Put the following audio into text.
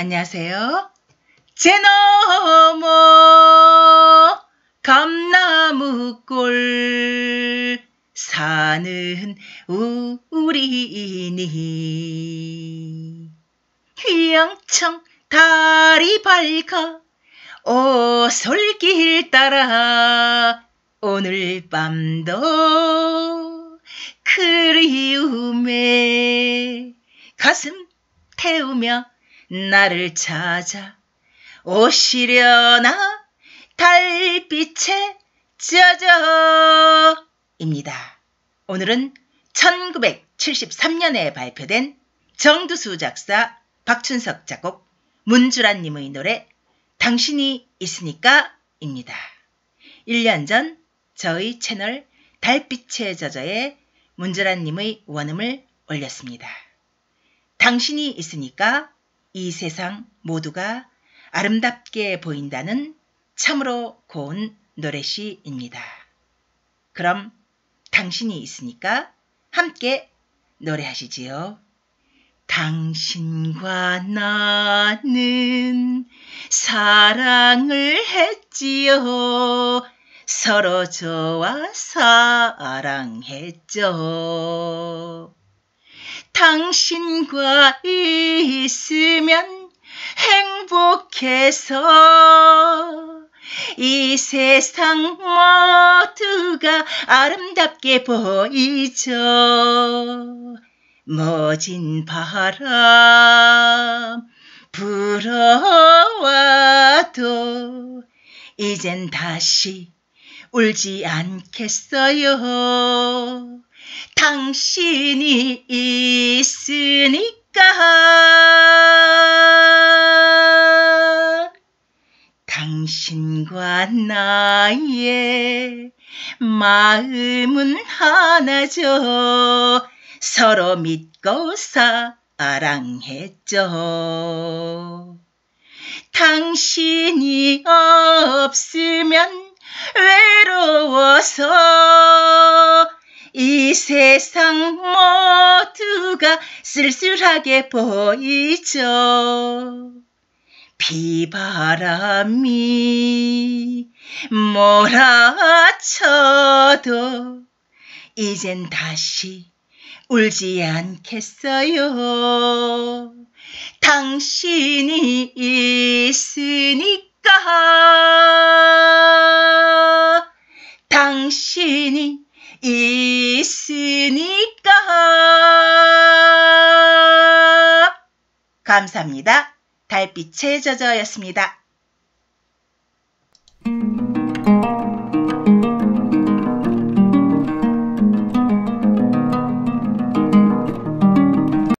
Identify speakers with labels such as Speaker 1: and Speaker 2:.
Speaker 1: 안녕하세요. 제너머 감나무골 사는 우리니 휘영청 다리 밝아 오솔길 따라 오늘 밤도 그리움에 가슴 태우며 나를 찾아 오시려나 달빛에 젖어 입니다. 오늘은 1973년에 발표된 정두수 작사 박춘석 작곡 문주란님의 노래 당신이 있으니까 입니다. 1년 전 저희 채널 달빛의 저저에 문주란님의 원음을 올렸습니다. 당신이 있으니까 이 세상 모두가 아름답게 보인다는 참으로 고운 노래시입니다. 그럼 당신이 있으니까 함께 노래하시지요. 당신과 나는 사랑을 했지요. 서로 좋아 사랑했죠. 당신과 있으면 행복해서 이 세상 모두가 아름답게 보이죠. 멋진 바람 불어와도 이젠 다시 울지 않겠어요. 당신이 있으니까 당신과 나의 마음은 하나죠 서로 믿고 사랑했죠 당신이 없으면 외로워서 세상 모두가 쓸쓸하게 보이죠. 비바람이 몰아쳐도 이젠 다시 울지 않겠어요. 당신이 있으니까 감사합니다. 달빛의저어였습니다